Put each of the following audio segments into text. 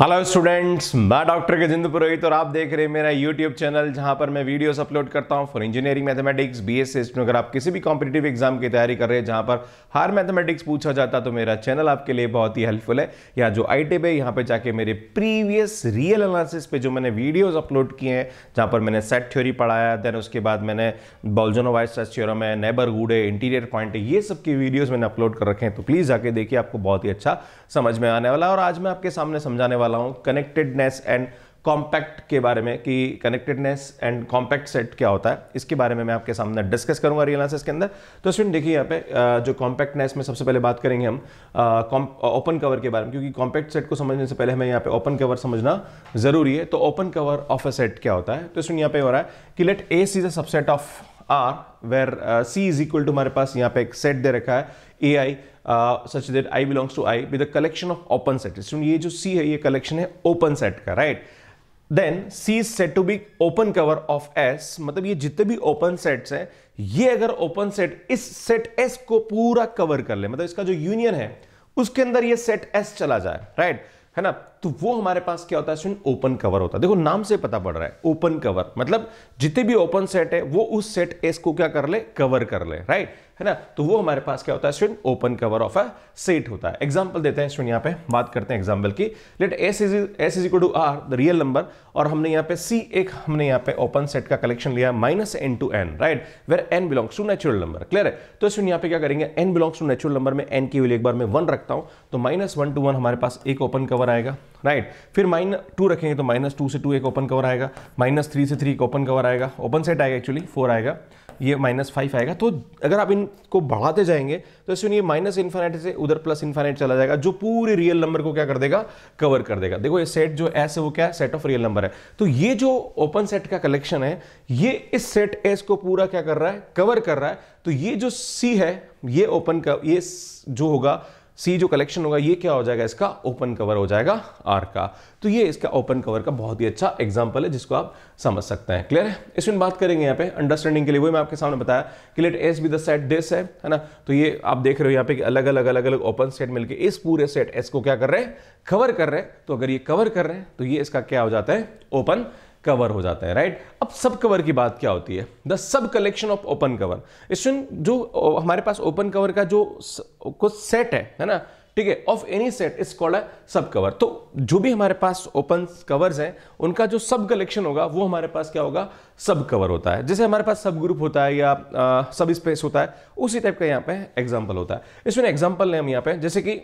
Hello students मैं doctor Gajendra Purohit और आप देख रहे हैं मेरा यूट्यूब चैनल जहां पर मैं वीडियोस अपलोड करता हूं फॉर इंजीनियरिंग मैथमेटिक्स बीएससी एस अगर आप किसी भी कॉम्पिटेटिव एग्जाम की तैयारी कर रहे हैं जहां पर हर मैथमेटिक्स पूछा जाता है तो मेरा चैनल आपके लिए बहुत ही हेल्पफुल है या जो आई टी है यहाँ पर जाके मेरे प्रीवियस रियल एनालिसिस पे जो मैंने वीडियोज़ अपलोड किए हैं जहाँ पर मैंने सेट थ्योरी पढ़ाया देन उसके बाद मैंने बॉल्जोनो वाइस टेस्ट थ्योरम है गुड है इंटीरियर पॉइंट है ये सबकी वीडियोज़ मैंने अपलोड कर रखे हैं तो प्लीज़ जाके देखिए आपको बहुत ही अच्छा समझ में आने वाला और आज मैं आपके सामने समझाने वाला वाला हूँ कनेक्टेडनेस एंड कॉम्पैक्ट के बारे में कि कनेक्टेडनेस एंड कॉम्पैक्ट सेट क्या होता है इसके बारे में मैं आपके सामने डिस्कस करूंगा रियल एनालिसिस के अंदर तो स्टूडेंट देखिए यहाँ पे जो कॉम्पैक्टनेस में सबसे पहले बात करेंगे हम ओपन कवर के बारे में क्योंकि कॉम्पैक्ट सेट को समझने से पहले हमें यहाँ पे ओपन कवर समझना जरूरी है तो open cover of a set क्या होता है तो स्टूडेंट यहाँ पे हो रहा है कि let A is a subset of R where C is equal to हमारे पास यहाँ पे एक सेट दे रखा है A I such that I belongs to I with collection of open set student ये जो सी है ये कलेक्शन है ओपन सेट का right then C is set to be open cover of S मतलब ये जितने भी ओपन सेट्स हैं ये अगर ओपन सेट इस सेट एस को पूरा कवर कर ले मतलब इसका जो यूनियन है उसके अंदर ये सेट एस चला जाए राइट right? है ना तो वो हमारे पास क्या होता है स्टूडेंट ओपन कवर होता है देखो नाम से पता पड़ रहा है ओपन कवर मतलब जितने भी ओपन सेट है वो उस सेट एस को क्या कर ले कवर कर ले राइट है ना तो वो हमारे पास क्या होता है student open cover of a set होता है एग्जांपल देते हैं स्टूडेंट यहाँ पे बात करते हैं एग्जांपल की let S is S is equal to R the real number और हमने यहाँ पे सी एक हमने यहाँ पे ओपन सेट का कलेक्शन लिया minus N to N right where N belongs to natural number clear है तो स्टूडेंट यहाँ पे क्या करेंगे N belongs to natural number में एन की वैल्यू एक बार में वन रखता हूँ तो माइनस वन टू वन हमारे पास एक ओपन कवर आएगा राइट right. फिर माइन टू रखेंगे तो माइनस टू से टू एक ओपन कवर आएगा माइनस थ्री से थ्री एक ओपन कवर आएगा ओपन सेट आएगा एक्चुअली फोर आएगा ये माइनस फाइव आएगा तो अगर आप इनको बढ़ाते जाएंगे तो इसमें ये माइनस इन्फाइनाइट से उधर प्लस इन्फाइनाइट चला जाएगा जो पूरे रियल नंबर को क्या कर देगा कवर कर देगा देखो ये सेट जो एस है वो क्या है सेट ऑफ रियल नंबर है तो ये जो ओपन सेट का कलेक्शन है ये इस सेट एस को पूरा क्या कर रहा है कवर कर रहा है तो ये जो सी है ये ओपन का ये जो होगा सी जो कलेक्शन होगा ये क्या हो जाएगा इसका ओपन कवर हो जाएगा आर का तो ये इसका ओपन कवर का बहुत ही अच्छा एग्जाम्पल है जिसको आप समझ सकते हैं क्लियर है इसमें बात करेंगे यहाँ पे अंडरस्टैंडिंग के लिए वही मैं आपके सामने बताया कि let S be the set this है है ना तो ये आप देख रहे हो यहाँ पे अलग अलग अलग अलग ओपन सेट मिलकर इस पूरे सेट एस को क्या कर रहे हैं कवर कर रहे हैं तो अगर ये कवर कर रहे हैं तो ये इसका क्या हो जाता है ओपन कवर हो जाता है राइट अब सब कवर की बात क्या होती है the sub collection of open cover इसमें जो हमारे पास ओपन कवर का जो कुछ सेट है है ना ठीक है of any set is called a sub cover तो जो भी हमारे पास ओपन कवर्स हैं उनका जो सब कलेक्शन होगा वो हमारे पास क्या होगा सब कवर होता है जैसे हमारे पास सब ग्रुप होता है या आ, सब स्पेस होता है उसी टाइप का यहाँ पे एग्जाम्पल होता है इसमें एग्जाम्पल लें हम यहाँ पे जैसे कि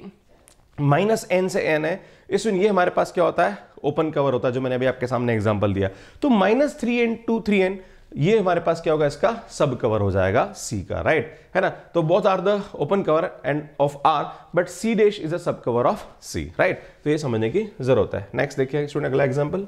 माइनस एन से एन है इसमें ये हमारे पास क्या होता है ओपन कवर होता है जो मैंने अभी आपके सामने एग्जाम्पल दिया तो minus three N to three N ये हमारे पास क्या होगा इसका सब कवर हो जाएगा सी का राइट right? है ना तो both are the open cover and of R but C dash is a sub cover of C right तो ये समझने की जरूरत है नेक्स्ट देखिए स्टूडेंट अगला एग्जाम्पल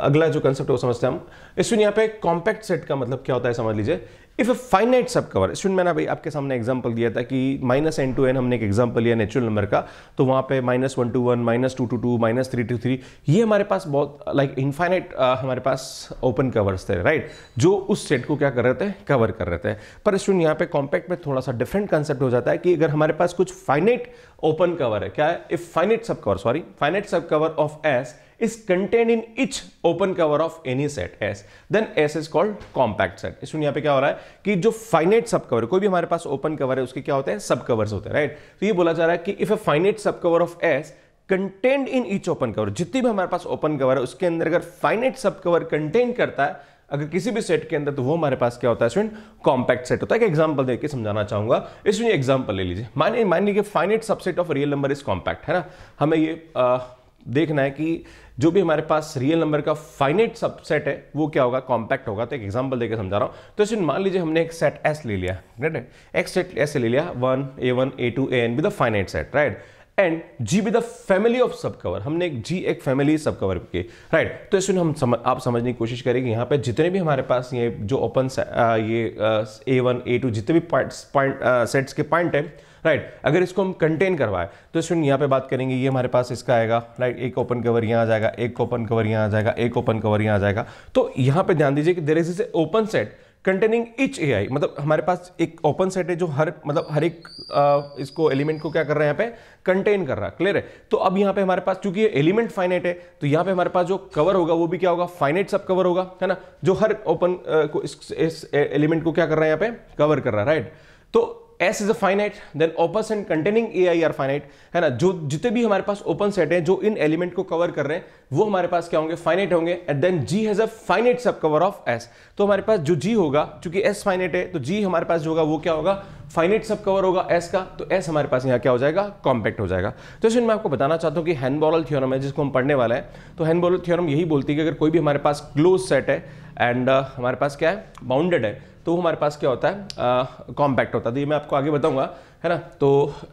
अगला जो कंसेप्ट है वो समझते हैं हम इस यहाँ पे कॉम्पैक्ट सेट का मतलब क्या होता है समझ लीजिए if a finite sub cover student मैंने भाई आपके सामने एग्जाम्पल दिया था कि माइनस एन टू एन हमने एक एग्जाम्पल लिया नेचुरल नंबर का तो वहां पे minus one to one minus two to two minus three to three ये हमारे पास बहुत लाइक इनफाइनाइट uh, हमारे पास ओपन कवर्स थे राइट जो उस सेट को क्या कर रहे थे कवर कर रहे थे पर स्टूडेंट यहाँ पे कॉम्पैक्ट में थोड़ा सा डिफरेंट कंसेप्ट हो जाता है कि अगर हमारे पास कुछ फाइनाइट ओपन कवर है क्या है if finite sub cover sorry finite sub cover of S is contained in each open cover of any set S, then S is called compact set. इस यहाँ पे क्या हो रहा है कि जो finite सब कवर कोई भी हमारे पास open cover है उसके क्या होते हैं सब कवर्स होते हैं राइट तो ये बोला जा रहा है कि इफ ए फाइनेट सब cover of S contained in each open cover जितनी भी हमारे पास ओपन कवर है उसके अंदर अगर फाइनेट सब कवर कंटेन करता है अगर किसी भी सेट के अंदर तो वो हमारे पास क्या होता है स्टूडेंट कॉम्पैक्ट सेट होता है एक एग्जांपल देके समझाना चाहूंगा इसमें एग्जांपल ले लीजिए मान मान लीजिए finite subset of real number is compact है ना हमें ये आ, देखना है कि जो भी हमारे पास रियल नंबर का फाइनेट सबसेट है वो क्या होगा कॉम्पैक्ट होगा तो एक एग्जांपल देकर समझा रहा हूं तो इसमें मान लीजिए हमने एक सेट एस ले लिया right right? X set S ले लिया one A one A two A N be the finite set right and G be the family of sub cover हमने एक जी एक फैमिली सब कवर के राइट right? तो इसमें हम समझ आप समझने की कोशिश करेंगे यहाँ पे जितने भी हमारे पास ये जो ओपन ये ए वन ए टू जितने भी पॉइंट्स पॉइंट सेट्स के पॉइंट हैं राइट अगर इसको हम कंटेन करवाए तो स्टूडेंट यहाँ पे बात करेंगे ये हमारे पास इसका आएगा राइट एक ओपन कवर यहाँ आ जाएगा एक ओपन कवर यहाँ आ जाएगा एक ओपन कवर यहाँ आ जाएगा तो यहाँ पे ध्यान दीजिए कि there is is open set containing each A मतलब हमारे पास एक ओपन सेट है जो हर मतलब हर एक आ, इसको एलिमेंट को क्या कर रहा है यहाँ पे कंटेन कर रहा है क्लियर है तो अब यहाँ पे हमारे पास चूंकि एलिमेंट फाइनेट है तो यहाँ पे हमारे पास जो कवर होगा वो भी क्या होगा फाइनेट सब कवर होगा है ना जो हर ओपन को इस एलिमेंट को क्या कर रहा है यहाँ पे कवर कर रहा है राइट तो S is a finite then open set containing A I R finite है ना जो जितने भी हमारे पास ओपन सेट हैं जो इन एलिमेंट को कवर कर रहे हैं वो हमारे पास क्या होंगे फाइनाइट होंगे and then G has a finite sub cover of S तो हमारे पास जो जी होगा चूंकि एस फाइनाइट है तो जी हमारे पास जो होगा वो क्या होगा फाइनाइट सब कवर होगा एस का तो एस हमारे पास यहाँ क्या हो जाएगा कॉम्पैक्ट हो जाएगा तो इसमें मैं आपको बताना चाहता हूँ कि हैंडबॉरल थियोरम है जिसको हम पढ़ने वाला है तो हैंडबॉरल थियोरम यही बोलती है कि अगर कोई भी हमारे पास क्लोज सेट है एंड uh, हमारे पास क्या है बाउंडेड है तो हमारे पास क्या होता है कॉम्पैक्ट होता है तो ये मैं आपको आगे बताऊंगा है ना तो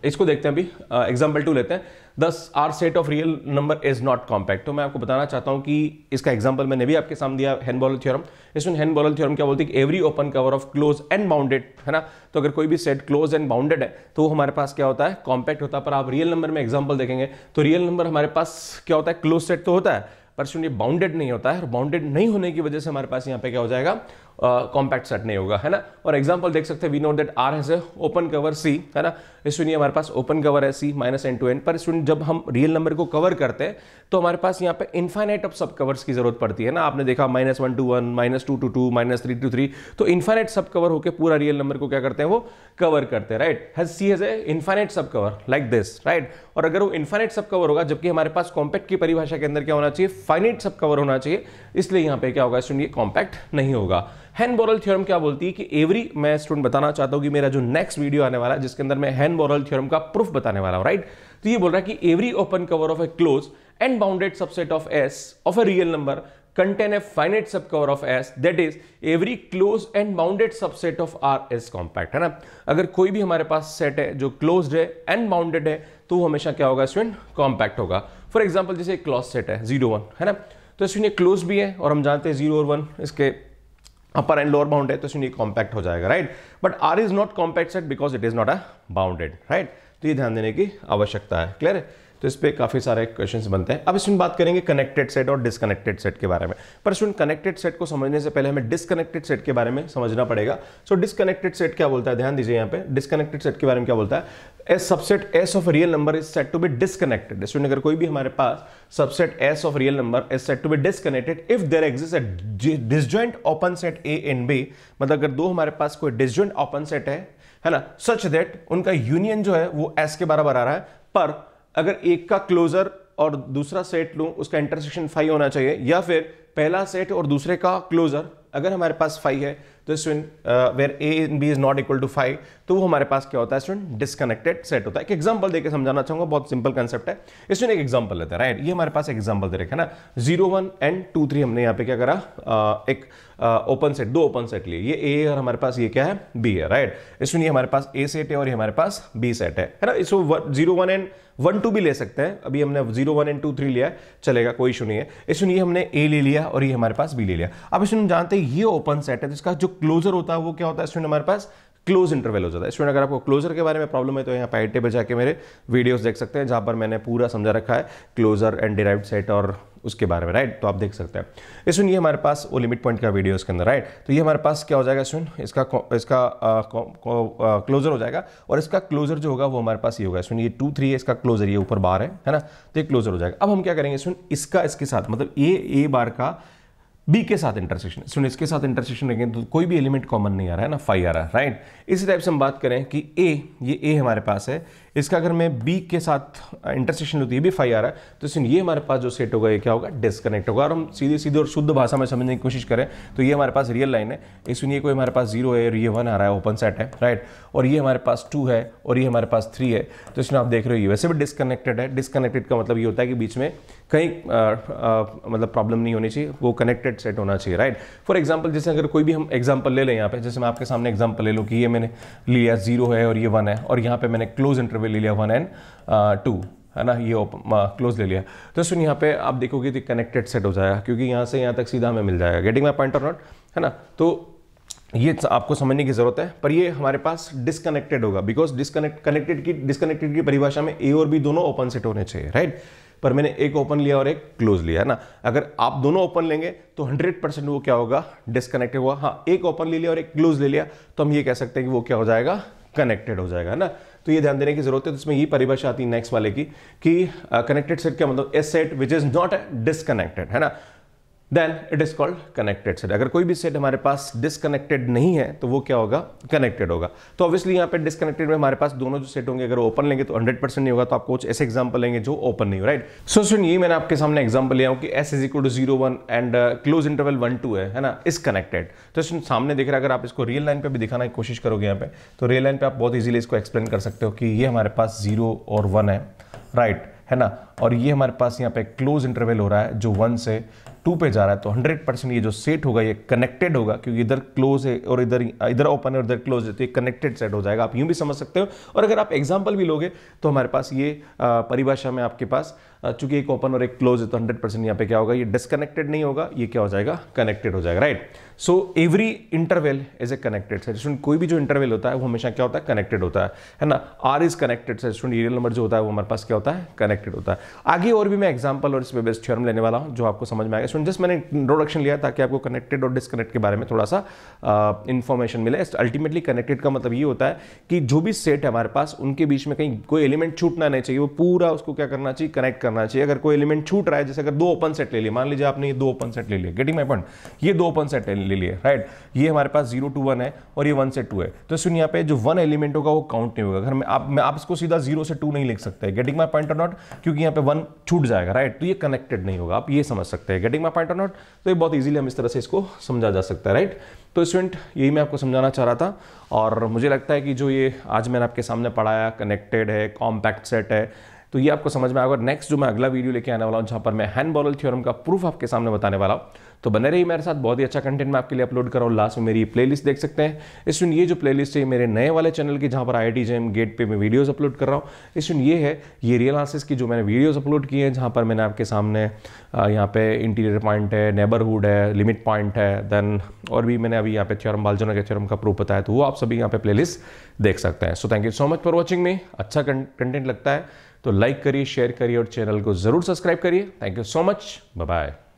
इसको देखते हैं अभी एग्जाम्पल टू लेते हैं thus R set of real number is not compact तो मैं आपको बताना चाहता हूँ कि इसका एग्जाम्पल मैंने भी आपके सामने दिया बॉल थियोरम इसमें बॉल थियोरम क्या बोलती है every open cover of close and bounded है ना तो अगर कोई भी सेट क्लोज एंड बाउंडेड है तो हमारे पास क्या होता है कॉम्पैक्ट होता है पर आप रियल नंबर में एग्जाम्पल देखेंगे तो रियल नंबर हमारे पास क्या होता है क्लोज सेट तो होता है पर ये बाउंडेड नहीं होता है और बाउंडेड नहीं होने की वजह से हमारे पास यहाँ पे क्या हो जाएगा कॉम्पैक्ट सेट नहीं होगा है ना और एग्जाम्पल देख सकते हैं we note that R has open cover C है ना स्टूडेंट हमारे पास ओपन कवर है C minus N to N पर स्टूडेंट जब हम रियल नंबर को कवर करते हैं तो हमारे पास यहाँ पे इन्फाइनाइट ऑफ सब कवर्स की जरूरत पड़ती है ना आपने देखा minus one to one minus two to two minus three to three तो इन्फाइनाइट सब कवर होकर पूरा रियल नंबर को क्या करते हैं वो कवर करते हैं right has C has a infinite subcover like this right और अगर वो इन्फाइनाइट सब कवर होगा जबकि हमारे पास कॉम्पैक्ट की परिभाषा के अंदर क्या होना चाहिए फाइनाइट सब कवर होना चाहिए इसलिए यहाँ पे क्या होगा स्टूडेंट ये कॉम्पैक्ट नहीं होगा हैन बोरल थ्योरम क्या बोलती है कि एवरी मैं स्टूडेंट बताना चाहता हूँ कि मेरा जो नेक्स्ट वीडियो आने वाला है जिसके अंदर मैं हैन बोरल थ्योरम का प्रूफ बताने वाला हूँ राइट तो ये बोल रहा है कि every open cover of a closed and bounded subset of S of a real number contain a finite सब cover of S that is every closed and bounded subset of R is compact है ना अगर कोई भी हमारे पास set है जो close है एंड बाउंडेड है तो वो हमेशा क्या होगा स्टूडेंट कॉम्पैक्ट होगा फॉर एग्जाम्पल जैसे क्लॉज सेट है जीरो वन है ना तो स्टूडेंट क्लोज भी है और हम जानते हैं जीरो और वन इसके अपर एंड लोअर बाउंड है तो इसमें कॉम्पैक्ट हो जाएगा right but R is not compact set because it is not a bounded right तो ये ध्यान देने की आवश्यकता है क्लियर है तो इस पर काफ़ी सारे क्वेश्चंस बनते हैं अब इसमें बात करेंगे कनेक्टेड सेट और डिसकनेक्टेड सेट के बारे में पर स्टूडेंट कनेक्टेड सेट को समझने से पहले हमें डिसकनेक्टेड सेट के बारे में समझना पड़ेगा सो डिसकनेक्टेड सेट क्या बोलता है ध्यान दीजिए यहाँ पे डिसकनेक्टेड सेट के बारे में क्या बोलता है S subset S of real number is set to be disconnected student अगर कोई भी हमारे पास subset S of real number is set to be disconnected if there exist a disjoint open set A and B मतलब अगर दो हमारे पास कोई डिसजॉइंट ओपन सेट है है ना सच दैट उनका यूनियन जो है वो एस के बराबर आ रहा है पर अगर एक का क्लोजर और दूसरा सेट लूँ उसका इंटरसेक्शन फाइव होना चाहिए या फिर पहला सेट और दूसरे का क्लोजर अगर हमारे पास फाइव है तो student where A in B is not equal to five तो वो हमारे पास क्या होता है स्टूडेंट डिस्कनेक्टेड सेट होता है एक एग्जांपल देकर समझाना चाहूंगा बहुत सिंपल कंसेप्ट है इसमें एक एग्जांपल लेते हैं राइट ये हमारे पास एग्जांपल दे रखे है ना zero one and two three हमने यहाँ पे क्या करा एक ओपन सेट दो ओपन सेट लिए ये ए और हमारे पास ये क्या है बी है राइट इसमें ये हमारे पास ए सेट है और ये हमारे पास बी सेट है ना इसमें zero one and one two भी ले सकते हैं अभी हमने zero one and two three लिया चलेगा कोई इशू नहीं है इसमें ये हमने ए ले लिया और ये हमारे पास बी ले लिया अब इसमें जानते हैं ये ओपन सेट है जिसका जो क्लोजर होता है वो क्या होता है इसमें हमारे पास क्लोज इंटरवल हो जाता है स्टूडेंट अगर आपको क्लोजर के बारे में प्रॉब्लम है तो यहाँ पाइटे पर जाके मेरे वीडियोस देख सकते हैं जहाँ पर मैंने पूरा समझा रखा है क्लोजर एंड डिराइव सेट और उसके बारे में राइट तो आप देख सकते हैं सुन ये हमारे पास वो लिमिट पॉइंट का वीडियो इसके अंदर राइट तो ये हमारे पास क्या हो जाएगा सुन इसका इसका क्लोजर हो जाएगा और इसका क्लोजर जो होगा वो हमारे पास ये होगा सुन ये टू थ्री है इसका क्लोजर ये ऊपर बार है है ना तो ये क्लोजर हो जाएगा अब हम क्या करेंगे सुन इसका इसके साथ मतलब ए ए बार का बी के साथ इंटरसेक्शन सुन इसके साथ इंटरसेक्शन रखेंगे तो कोई भी एलिमेंट कॉमन नहीं आ रहा है ना फाइव आ रहा है राइट इसी टाइप से हम बात करें कि ए ये ए हमारे पास है इसका अगर मैं बी के साथ इंटरसेक्शन होती है भी फाइव आ रहा है तो इसमें ये हमारे पास जो सेट होगा ये क्या होगा डिसकनेक्ट होगा और हम सीधे सीधे और शुद्ध भाषा में समझने की कोशिश करें तो ये हमारे पास रियल लाइन है इसमें ये कोई हमारे पास जीरो है और ये वन आ रहा है ओपन सेट है राइट और ये हमारे पास टू है और ये हमारे पास थ्री है तो इसमें आप देख रहे हो ये वैसे भी डिसकनेक्टेड है डिसकनेक्टेड का मतलब ये होता है कि बीच में कहीं मतलब प्रॉब्लम नहीं होनी चाहिए वो कनेक्टेड सेट होना चाहिए राइट फॉर एग्जाम्पल जैसे अगर कोई भी हम एग्जाम्पल ले लें यहाँ पे जैसे मैं आपके सामने एग्जाम्पल ले लूँ कि ये मैंने लिया जीरो है और ये वन है और यहाँ पे मैंने क्लोज इंटरव्यू ले लिया वन एंड टू है ना ये क्लोज uh, ले लिया तो सुन यहाँ पे आप देखोगे तो कनेक्टेड सेट हो जाएगा क्योंकि यहाँ से यहाँ तक सीधा हमें मिल जाएगा getting my point of not है ना तो ये आपको समझने की ज़रूरत है पर ये हमारे पास डिसकनेक्टेड होगा बिकॉज डिसकनेक्ट कनेक्टेड की डिसकनेक्टेड की परिभाषा में ए और बी दोनों ओपन सेट होने चाहिए राइट पर मैंने एक ओपन लिया और एक क्लोज लिया है ना अगर आप दोनों ओपन लेंगे तो 100 परसेंट वो क्या होगा डिसकनेक्टेड हुआ हाँ एक ओपन ले लिया और एक क्लोज ले लिया तो हम ये कह सकते हैं कि वो क्या हो जाएगा कनेक्टेड हो जाएगा ना तो ये ध्यान देने की जरूरत है तो इसमें ये परिभाषा आती है नेक्स्ट वाले की कि कनेक्टेड सेट क्या मतलब a set which is not disconnected है ना then it is called connected set अगर कोई भी सेट हमारे पास डिसकनेक्टेड नहीं है तो वो क्या होगा कनेक्टेड होगा तो ऑब्वियसली यहाँ पे डिसकनेक्टेड में हमारे पास दोनों जो सेट होंगे अगर ओपन लेंगे तो 100 परसेंट नहीं होगा तो आप कुछ ऐसे एग्जाम्पल लेंगे जो ओपन नहीं हो राइट सो सुन ये मैंने आपके सामने एग्जाम्पल लिया हूँ कि S is equal to zero one and closed interval one two है ना इस कनेक्टेड तो सुन सामने देख रहे अगर आप इसको रियल लाइन पर भी दिखाना की कोशिश करोगे यहाँ पे तो रियल लाइन पर आप बहुत ईजिली इसको एक्सप्लेन कर सकते हो कि ये हमारे पास जीरो और वन है राइट right, है ना और ये हमारे पास यहाँ पे क्लोज इंटरवल हो रहा है जो वन से टू पे जा रहा है तो हंड्रेड परसेंट ये जो सेट होगा ये कनेक्टेड होगा क्योंकि इधर क्लोज है और इधर इधर ओपन है और इधर क्लोज है तो ये कनेक्टेड सेट हो जाएगा आप यूं भी समझ सकते हो और अगर आप एग्जाम्पल भी लोगे तो हमारे पास ये परिभाषा में आपके पास चूंकि एक ओपन और एक क्लोज है तो हंड्रेड परसेंट यहाँ पे क्या होगा ये डिसकनेक्टेड नहीं होगा ये क्या हो जाएगा कनेक्टेड हो जाएगा right so every interval is a connected set student कोई भी जो इंटरवेल होता है वो हमेशा क्या होता है कनेक्टेड होता है है ना R is connected set student real number जो होता है वो हमारे पास क्या होता है कनेक्टेड होता है आगे और भी मैं एग्जाम्पल और इस बेस्ट थ्योरम लेने वाला हूँ जो आपको समझ में आएगा स्टूडेंट जस्ट मैंने इंट्रोडक्शन लिया ताकि आपको कनेक्टेड और डिसकनेक्ट के बारे में थोड़ा सा इन्फॉर्मेशन मिले अल्टीमेटली कनेक्टेड का मतलब ये होता है कि जो भी सेट है हमारे पास उनके बीच में कहीं कोई एलिमेंट छूटना नहीं चाहिए वो पूरा उसको क्या करना चाहिए कनेक्ट करना चाहिए अगर कोई एलिमेंट छूट रहा है जैसे अगर दो ओपन सेट ले लिए मान लीजिए आपने ये दो ओपन सेट ले लिया गेटिंग माई पॉइंट ये दो ओपन सेट ले लिए राइट ये हमारे पास जीरो टू वन है और ये वन से टू है तो सुनिए यहाँ पे जो वन एलिमेंट होगा वो काउंट नहीं होगा अगर मैं आप मैं आप इसको सीधा जीरो से टू नहीं लिख सकते getting my point or not क्योंकि यहाँ पे वन छूट जाएगा राइट तो ये कनेक्टेड नहीं होगा आप ये समझ सकते हैं getting getting my point or not तो ये बहुत ईजिली हम इस तरह से इसको समझा जा सकता है राइट तो स्टूडेंट यही मैं आपको समझाना चाह रहा था और मुझे लगता है कि जो ये आज मैंने आपके सामने पढ़ाया कनेक्टेड है कॉम्पैक्ट सेट है तो ये आपको समझ में आएगा नेक्स्ट जो मैं अगला वीडियो लेके आने वाला हूँ जहाँ पर मैं हैंड बॉलर थ्योरम का प्रूफ आपके सामने बताने वाला हूँ तो बने रही मेरे साथ बहुत ही अच्छा कंटेंट मैं आपके लिए अपलोड कर रहा हूँ लास्ट में मेरी लिस्ट देख सकते हैं इस ये जो लिस्ट है मेरे नए वाले चैनल की जहाँ पर आई आई जेम गेट पे मैं वीडियोज़ अपलोड कर रहा हूँ इस ये है ये रियल आंसर्स की जो मैंने वीडियोज़ अपलोड किए हैं जहाँ पर मैंने आपके सामने यहाँ पे इंटीरियर पॉइंट है नेबरहुड है लिमिट पॉइंट है देन और भी मैंने अभी यहाँ पे चरम बालजोना के चरम का प्रूफ बताया तो वो आप सभी यहाँ पे प्लेलिस्ट देख सकते हैं so thank you so much for watching me अच्छा कंटेंट लगता है तो लाइक करिए शेयर करिए और चैनल को ज़रूर सब्सक्राइब करिए thank you so much bye